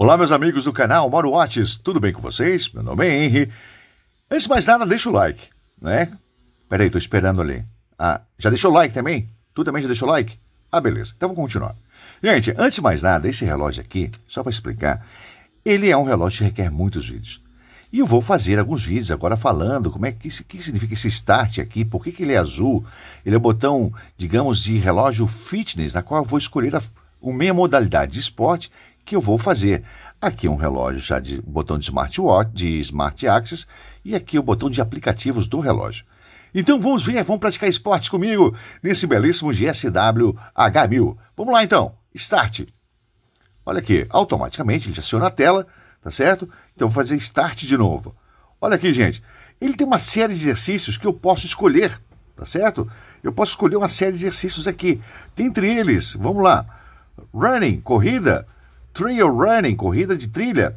Olá, meus amigos do canal Mauro Watts, tudo bem com vocês? Meu nome é Henry. Antes de mais nada, deixa o like, né? Peraí, tô esperando ali. Ah, já deixou o like também? Tu também já deixou o like? Ah, beleza. Então vamos continuar. Gente, antes de mais nada, esse relógio aqui, só para explicar, ele é um relógio que requer muitos vídeos. E eu vou fazer alguns vídeos agora falando como é que, que significa esse start aqui, por que, que ele é azul. Ele é o botão, digamos, de relógio fitness, na qual eu vou escolher a, a minha modalidade de esporte que eu vou fazer. Aqui um relógio já de botão de smartwatch, de smart access, e aqui o botão de aplicativos do relógio. Então vamos ver, vamos praticar esportes comigo nesse belíssimo GSW H1000. Vamos lá então, start. Olha aqui, automaticamente ele já aciona a tela, tá certo? Então vou fazer start de novo. Olha aqui, gente, ele tem uma série de exercícios que eu posso escolher, tá certo? Eu posso escolher uma série de exercícios aqui. Dentre eles, vamos lá, running, corrida, trail running, corrida de trilha,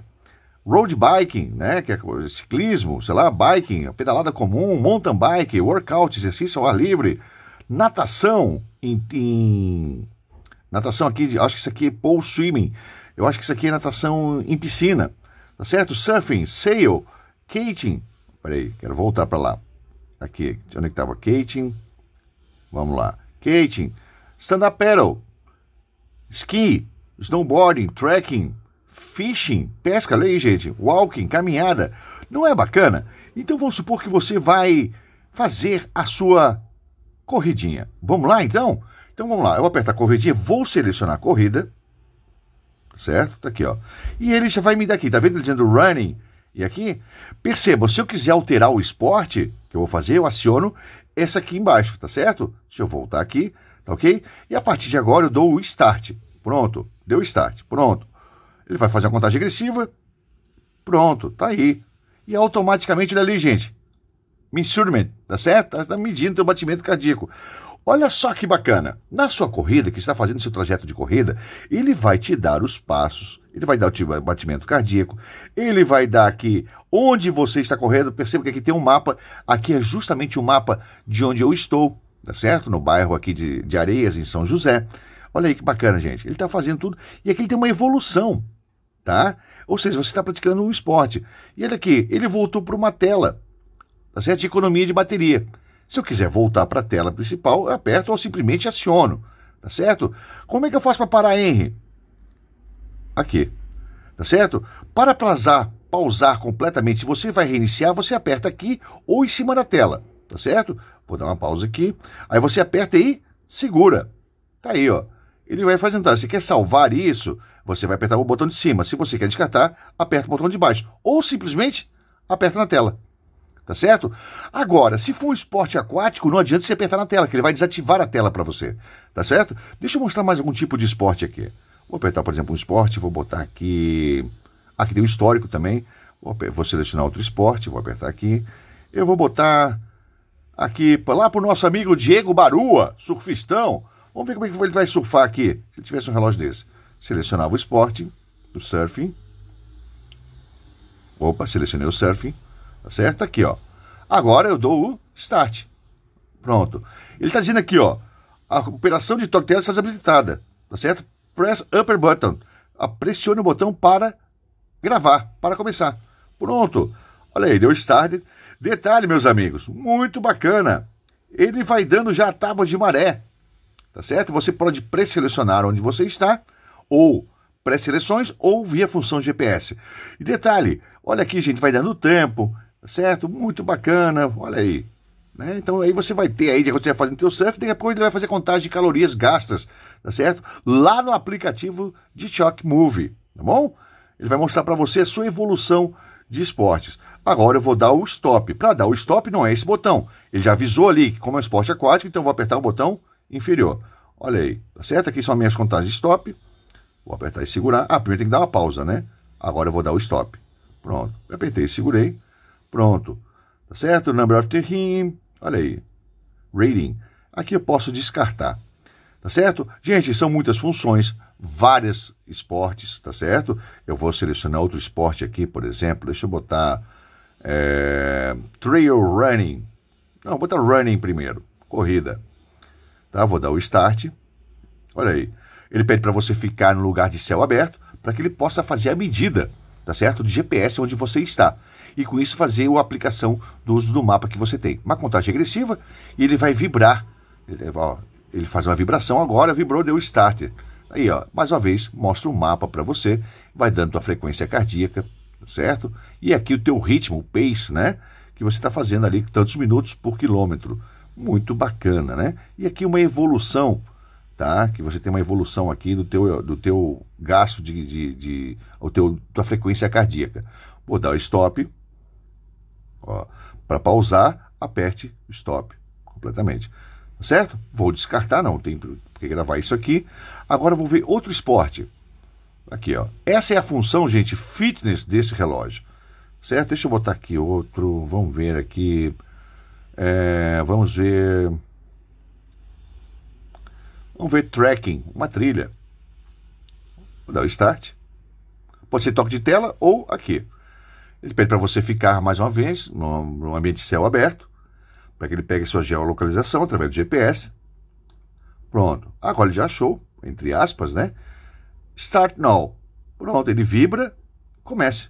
road biking, né, que é ciclismo, sei lá, biking, pedalada comum, mountain bike, workout, exercício ao ar livre, natação em, em... natação aqui, acho que isso aqui é pool swimming. Eu acho que isso aqui é natação em piscina, tá certo? Surfing, sail, kiting. Peraí, quero voltar para lá. Aqui, onde é que tava kiting? Vamos lá. Kiting, stand up paddle, ski, snowboarding, trekking, fishing, pesca, lei, gente, walking, caminhada. Não é bacana? Então vamos supor que você vai fazer a sua corridinha. Vamos lá então? Então vamos lá, eu aperto a corridinha, vou selecionar a corrida, certo? Tá aqui, ó. E ele já vai me dar aqui, tá vendo ele dizendo running? E aqui, perceba, se eu quiser alterar o esporte que eu vou fazer, eu aciono essa aqui embaixo, tá certo? Deixa eu voltar aqui, tá ok? E a partir de agora eu dou o start. Pronto, Deu start. Pronto. Ele vai fazer a contagem regressiva. Pronto, tá aí. E automaticamente ali, é gente. Measurement, tá certo? Tá, tá medindo o teu batimento cardíaco. Olha só que bacana. Na sua corrida, que está fazendo seu trajeto de corrida, ele vai te dar os passos, ele vai dar o tipo batimento cardíaco, ele vai dar aqui onde você está correndo. Perceba que aqui tem um mapa. Aqui é justamente o um mapa de onde eu estou, tá certo? No bairro aqui de, de Areias, em São José. Olha aí que bacana, gente. Ele está fazendo tudo. E aqui ele tem uma evolução, tá? Ou seja, você está praticando um esporte. E olha aqui, ele voltou para uma tela, tá certo? De economia de bateria. Se eu quiser voltar para a tela principal, eu aperto ou simplesmente aciono, tá certo? Como é que eu faço para parar, Henry? Aqui, tá certo? Para aplazar, pausar completamente, se você vai reiniciar, você aperta aqui ou em cima da tela, tá certo? Vou dar uma pausa aqui. Aí você aperta e segura. Tá aí, ó ele vai apresentar. Tá, se quer salvar isso, você vai apertar o botão de cima. Se você quer descartar, aperta o botão de baixo. Ou simplesmente aperta na tela. Tá certo? Agora, se for um esporte aquático, não adianta você apertar na tela, que ele vai desativar a tela para você. Tá certo? Deixa eu mostrar mais algum tipo de esporte aqui. Vou apertar, por exemplo, um esporte, vou botar aqui. Aqui tem o um histórico também. Vou selecionar outro esporte, vou apertar aqui. Eu vou botar aqui, lá para o nosso amigo Diego Barua, surfistão. Vamos ver como é que ele vai surfar aqui. Se ele tivesse um relógio desse. Selecionava o esporte, o surfing. Opa, selecionei o surfing. Tá certo? Aqui, ó. Agora eu dou o start. Pronto. Ele está dizendo aqui, ó. A operação de toque está desabilitada. Tá certo? Press upper button. Pressione o botão para gravar, para começar. Pronto. Olha aí, deu start. Detalhe, meus amigos, muito bacana. Ele vai dando já a tábua de maré tá certo? Você pode pré-selecionar onde você está, ou pré-seleções, ou via função GPS. E detalhe, olha aqui, gente, vai dando tempo, tá certo? Muito bacana, olha aí. Né? Então aí você vai ter aí, de você vai o seu surf, daqui a pouco ele vai fazer contagem de calorias gastas, tá certo? Lá no aplicativo de Shock Move, tá bom? Ele vai mostrar para você a sua evolução de esportes. Agora eu vou dar o stop. Para dar o stop não é esse botão. Ele já avisou ali que como é um esporte aquático, então eu vou apertar o botão inferior. Olha aí, tá certo? Aqui são minhas contagens stop. Vou apertar e segurar. Ah, primeiro tem que dar uma pausa, né? Agora eu vou dar o stop. Pronto. Apertei e segurei. Pronto. Tá certo? Number of him. Olha aí. Rating. Aqui eu posso descartar. Tá certo? Gente, são muitas funções, várias esportes, tá certo? Eu vou selecionar outro esporte aqui, por exemplo. Deixa eu botar é, trail running. Não, vou botar running primeiro. Corrida. Tá? Vou dar o start. Olha aí. Ele pede para você ficar no lugar de céu aberto para que ele possa fazer a medida, tá certo? Do GPS onde você está. E com isso fazer a aplicação do uso do mapa que você tem. Uma contagem regressiva e ele vai vibrar. Ele, ó, ele faz uma vibração agora, vibrou, deu start. Aí, ó, mais uma vez, mostra o um mapa para você, vai dando a frequência cardíaca, tá certo? E aqui o teu ritmo, o pace, né? Que você está fazendo ali, tantos minutos por quilômetro muito bacana, né? E aqui uma evolução, tá? Que você tem uma evolução aqui do teu, do teu gasto de, de, de o teu, tua frequência cardíaca. Vou dar o stop, ó, para pausar, aperte stop completamente, tá certo? Vou descartar, não tem porque gravar isso aqui. Agora vou ver outro esporte. Aqui, ó. Essa é a função, gente, fitness desse relógio, certo? Deixa eu botar aqui outro. Vamos ver aqui. É, vamos ver. Vamos ver tracking, uma trilha. Vou dar o start. Pode ser toque de tela ou aqui. Ele pede para você ficar mais uma vez num ambiente céu aberto, para que ele pegue sua geolocalização através do GPS. Pronto. Agora ele já achou, entre aspas, né? Start now. Pronto, ele vibra, comece.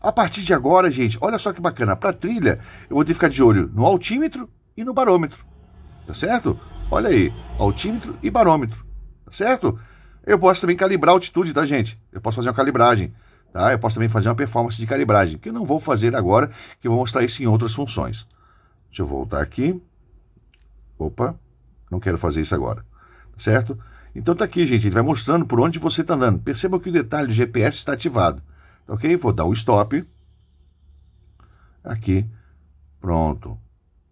A partir de agora, gente, olha só que bacana. Para trilha, eu vou ter que ficar de olho no altímetro e no barômetro. Tá certo? Olha aí, altímetro e barômetro. Tá certo? Eu posso também calibrar a altitude, tá, gente? Eu posso fazer uma calibragem. Tá? Eu posso também fazer uma performance de calibragem, que eu não vou fazer agora, que eu vou mostrar isso em outras funções. Deixa eu voltar aqui. Opa, não quero fazer isso agora. Tá certo? Então tá aqui, gente. Ele vai mostrando por onde você está andando. Perceba que o detalhe do GPS está ativado. Ok? Vou dar o stop. Aqui, pronto.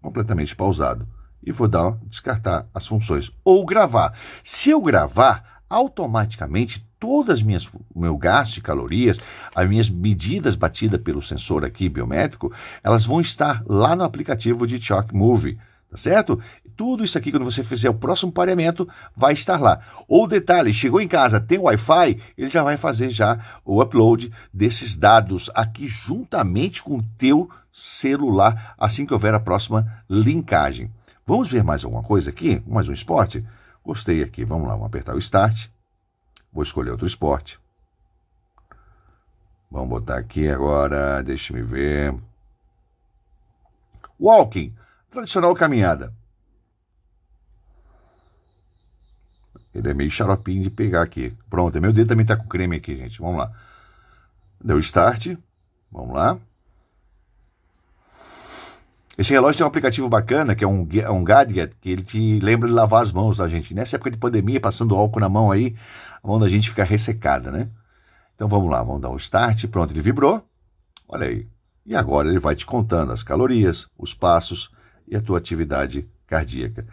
Completamente pausado. E vou dar descartar as funções. Ou gravar. Se eu gravar, automaticamente todas as minhas meu gasto de calorias, as minhas medidas batidas pelo sensor aqui biométrico, elas vão estar lá no aplicativo de Chalk Movie. Tá certo? Tudo isso aqui, quando você fizer o próximo pareamento, vai estar lá. Ou detalhe, chegou em casa, tem Wi-Fi, ele já vai fazer já o upload desses dados aqui juntamente com o teu celular, assim que houver a próxima linkagem. Vamos ver mais alguma coisa aqui? Mais um esporte? Gostei aqui, vamos lá, vamos apertar o Start. Vou escolher outro esporte. Vamos botar aqui agora, deixa me ver. Walking. Tradicional caminhada. Ele é meio xaropinho de pegar aqui. Pronto, meu dedo também tá com creme aqui, gente. Vamos lá. Deu start. Vamos lá. Esse relógio tem um aplicativo bacana, que é um, um gadget, que ele te lembra de lavar as mãos da gente. Nessa época de pandemia, passando álcool na mão aí, a mão da gente fica ressecada, né? Então vamos lá, vamos dar o um start. Pronto, ele vibrou. Olha aí. E agora ele vai te contando as calorias, os passos, e a tua atividade cardíaca.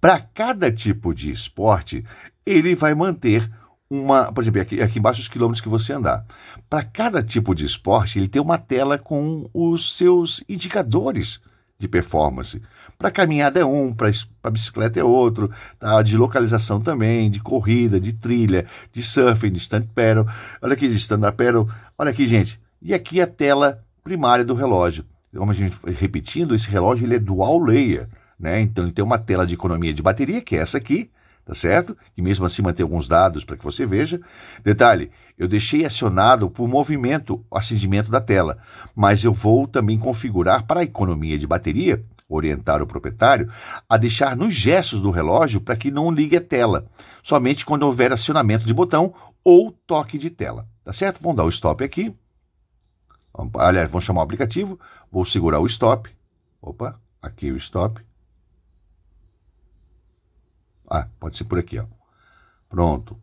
Para cada tipo de esporte, ele vai manter uma, por exemplo, aqui, aqui embaixo os quilômetros que você andar. Para cada tipo de esporte, ele tem uma tela com os seus indicadores de performance. Para caminhada é um, para bicicleta é outro, tá? de localização também, de corrida, de trilha, de surfing, de stand paddle. Olha aqui de stand up paddle. Olha aqui, gente. E aqui a tela primária do relógio como a gente repetindo, esse relógio ele é dual layer, né? Então ele tem uma tela de economia de bateria, que é essa aqui, tá certo? E mesmo assim manter alguns dados para que você veja. Detalhe, eu deixei acionado por movimento o acendimento da tela, mas eu vou também configurar para a economia de bateria, orientar o proprietário a deixar nos gestos do relógio para que não ligue a tela, somente quando houver acionamento de botão ou toque de tela, tá certo? Vamos dar o stop aqui. Aliás, vou chamar o aplicativo, vou segurar o stop. Opa, aqui o stop. Ah, pode ser por aqui, ó. Pronto.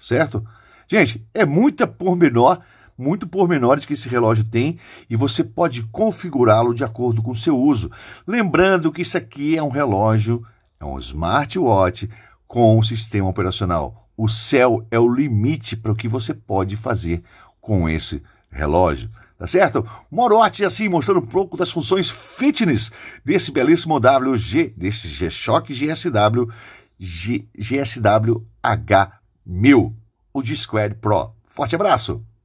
Certo? Gente, é muita pormenor, muito pormenores que esse relógio tem e você pode configurá-lo de acordo com o seu uso. Lembrando que isso aqui é um relógio, é um smartwatch com o um sistema operacional. O céu é o limite para o que você pode fazer com esse relógio relógio. Tá certo? Morote assim, mostrando um pouco das funções fitness desse belíssimo WG, desse G-Shock GSW, G, GSW H1000, o G-Squared Pro. Forte abraço!